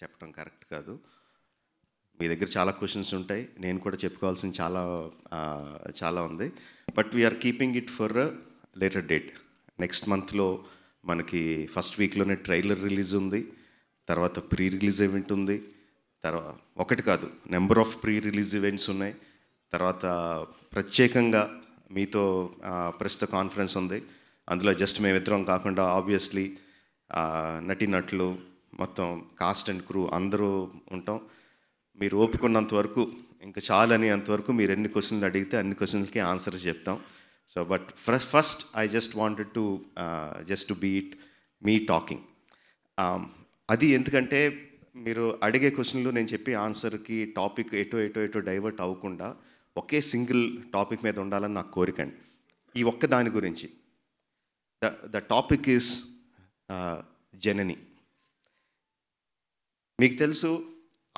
చెప్పడం కరెక్ట్ కాదు మీ దగ్గర చాలా క్వశ్చన్స్ ఉంటాయి నేను కూడా చెప్పుకోవాల్సిన చాలా చాలా ఉంది but we're keeping it for later date next మంత్లో మనకి ఫస్ట్ వీక్లోనే ట్రైలర్ రిలీజ్ ఉంది తర్వాత ప్రీ రిలీజ్ ఈవెంట్ ఉంది తర్వాత ఒకటి కాదు number of pre release events ఉన్నాయి తర్వాత ప్రత్యేకంగా మీతో ప్రస్తుత కాన్ఫరెన్స్ ఉంది అందులో జస్ట్ మేమిద్దరం కాకుండా ఆబ్వియస్లీ నటీనటులు మొత్తం కాస్ట్ అండ్ క్రూ అందరూ ఉంటాం మీరు ఓపుకున్నంత వరకు ఇంకా చాలని అంతవరకు మీరు ఎన్ని క్వశ్చన్లు అడిగితే అన్ని క్వశ్చన్లకి ఆన్సర్ చెప్తాం so but first first I just wanted to just to beat me talking అది ఎందుకంటే మీరు అడిగే క్వశ్చన్లు నేను చెప్పి ఆన్సర్కి టాపిక్ ఎటో ఎటో ఎటో డైవర్ట్ అవ్వకుండా ఒకే సింగిల్ టాపిక్ మీద ఉండాలని నా కోరిక అండి ఈ ఒక్క దాని గురించి the the topic is Janani మీకు తెలుసు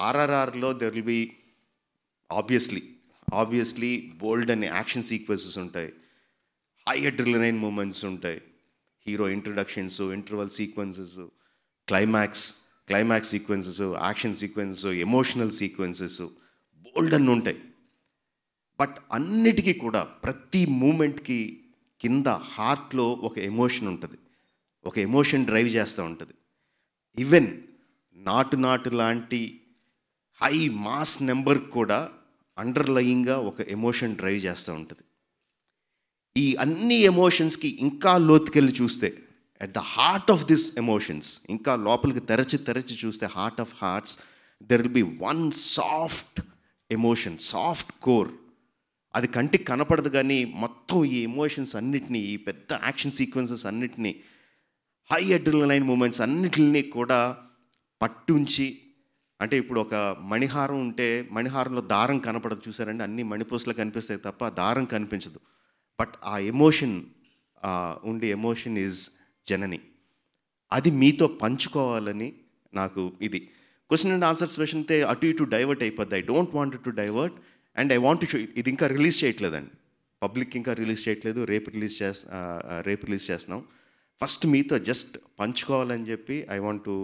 ఆర్ఆర్ఆర్లో there will be obviously obviously bold అనే యాక్షన్ సీక్వెన్సెస్ ఉంటాయి హై అడ్రిలైన్ మూమెంట్స్ ఉంటాయి hero introductions interval sequences climax climax sequences action sequences emotional sequences bold అన్ని ఉంటాయి బట్ అన్నిటికీ కూడా ప్రతి మూమెంట్కి కింద హార్ట్లో ఒక ఎమోషన్ ఉంటుంది ఒక ఎమోషన్ డ్రైవ్ చేస్తూ ఉంటుంది ఈవెన్ నాటు నాటు లాంటి హై మాస్ నెంబర్ కూడా అండర్లయింగ్గా ఒక ఎమోషన్ డ్రైవ్ చేస్తూ ఉంటుంది ఈ అన్ని ఎమోషన్స్కి ఇంకా లోతుకెళ్ళి చూస్తే at the heart of this emotions ఇంకా లోపలికి తెరచి తెరచి చూస్తే heart of hearts there will be one soft emotion soft core అది కంటికి కనపడదు కానీ మొత్తం ఈ ఎమోషన్స్ అన్నిటినీ ఈ పెద్ద యాక్షన్ సీక్వెన్సెస్ అన్నిటినీ హై లైన్ మూమెంట్స్ అన్నిటిని కూడా పట్టుంచి అంటే ఇప్పుడు ఒక మణిహారం ఉంటే మణిహారంలో దారం కనపడదు చూసారండి అన్ని మణిపూసలు కనిపిస్తాయి తప్ప దారం కనిపించదు బట్ ఆ ఎమోషన్ ఉండే ఎమోషన్ ఈజ్ జనని అది మీతో పంచుకోవాలని నాకు ఇది క్వశ్చన్ అండ్ ఆన్సర్స్ క్వశ్చన్ అయితే అటు ఇటు డైవర్ట్ అయిపోద్ది I don't want to divert and I want show ఇది ఇంకా రిలీజ్ చేయట్లేదండి పబ్లిక్ ఇంకా రిలీజ్ చేయట్లేదు రేపు రిలీజ్ చేస్తా రేపు రిలీజ్ చేస్తున్నాం ఫస్ట్ మీతో జస్ట్ పంచుకోవాలని చెప్పి I want to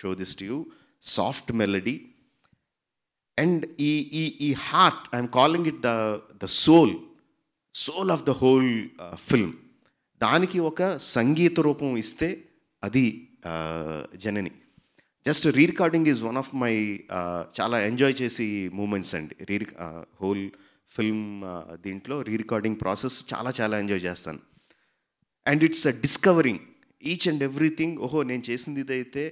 show this to you soft melody and ఈ ఈ ఈ heart I'm calling it the the soul soul of the whole film దానికి ఒక సంగీత రూపం ఇస్తే అది uh, Janani just re recording is one of my చాలా ఎంజాయ్ చేసి మూమెంట్స్ అండి రీ హోల్ ఫిల్మ్ దీంట్లో రీ రికార్డింగ్ ప్రాసెస్ చాలా చాలా ఎంజాయ్ చేస్తాను and it's a discovering each and everything ఓహో నేను చేసింది ఇదైతే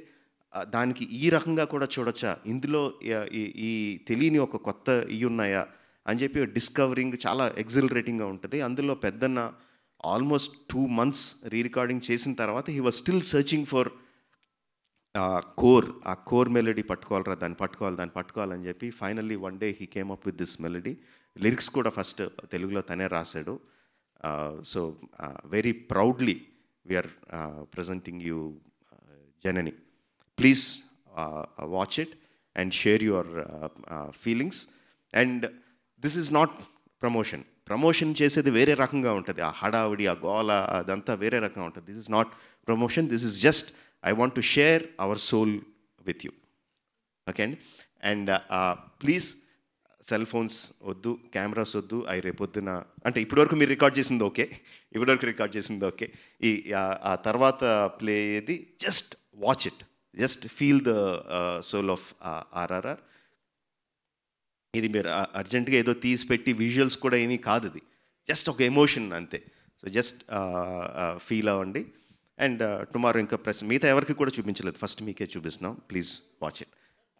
దానికి ఈ రకంగా కూడా చూడొచ్చా ఇందులో ఈ తెలియని ఒక కొత్త ఇవి ఉన్నాయా అని చెప్పి డిస్కవరింగ్ చాలా ఎగ్జిలరేటింగ్గా ఉంటుంది అందులో పెద్దన్న almost two months re recording చేసిన తర్వాత he was still searching for core ఆ కోర్ మెలడీ పట్టుకోవాలరా దాన్ని పట్టుకోవాలి దాన్ని పట్టుకోవాలని చెప్పి finally one day he came up with this melody lyrics కూడా ఫస్ట్ తెలుగులో తనే రాశాడు so very proudly we're presenting you Janani please watch it and share your feelings and this is not promotion promotion చేసేది వేరే రకంగా ఉంటుంది ఆ హడావిడి ఆ గోల అదంతా వేరే రకంగా ఉంటుంది this is not promotion this is just I want to share our soul with you okay అండి అండ్ ప్లీజ్ సెల్ ఫోన్స్ వద్దు కెమెరాస్ వద్దు అవి రేపొద్దున అంటే ఇప్పటివరకు మీరు రికార్డ్ చేసింది ఓకే ఇప్పటివరకు రికార్డ్ చేసింది ఓకే ఈ ఆ తర్వాత ప్లే అయ్యేది just watch it just feel the soul of RRR ఇది మీరు అర్జెంటుగా ఏదో తీసి పెట్టి విజువల్స్ కూడా ఏమీ కాదు ఇది జస్ట్ ఒక ఎమోషన్ అంతే సో జస్ట్ ఫీల్ అవ్వండి అండ్ టుమారో ఇంకా ప్రెస్ మిగతా ఎవరికి కూడా చూపించలేదు ఫస్ట్ మీకే చూపిస్తున్నాం please watch it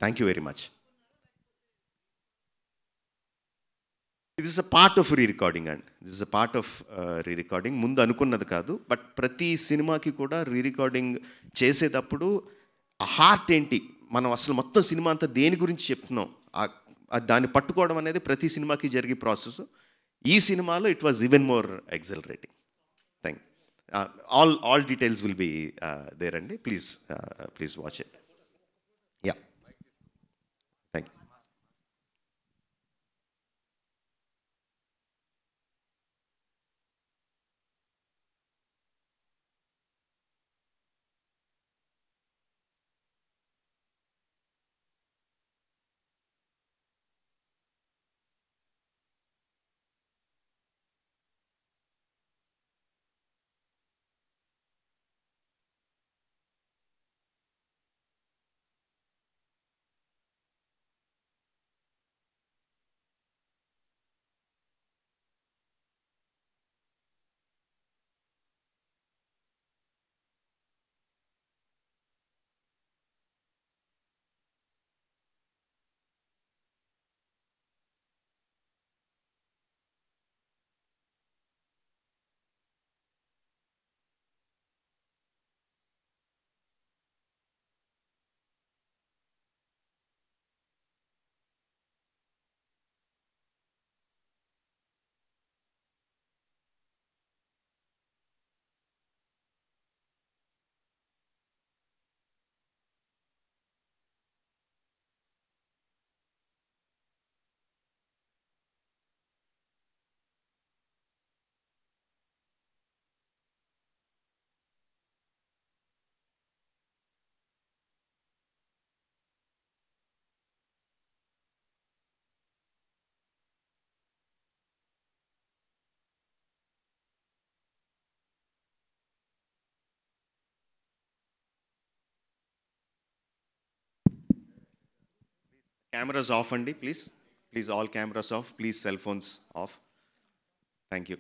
thank you very much this is a part of re recording and this is a part of re recording ముందు అనుకున్నది కాదు బట్ ప్రతి సినిమాకి కూడా రీ రికార్డింగ్ చేసేటప్పుడు ఆ హార్ట్ ఏంటి మనం అసలు మొత్తం సినిమా అంతా దేని గురించి చెప్తున్నాం దాన్ని పట్టుకోవడం అనేది ప్రతి సినిమాకి జరిగే ప్రాసెస్ ఈ సినిమాలో it was even more exhilarating thank all all details will be there అండి please please watch it cameras off andi please please all cameras off please cell phones off thank you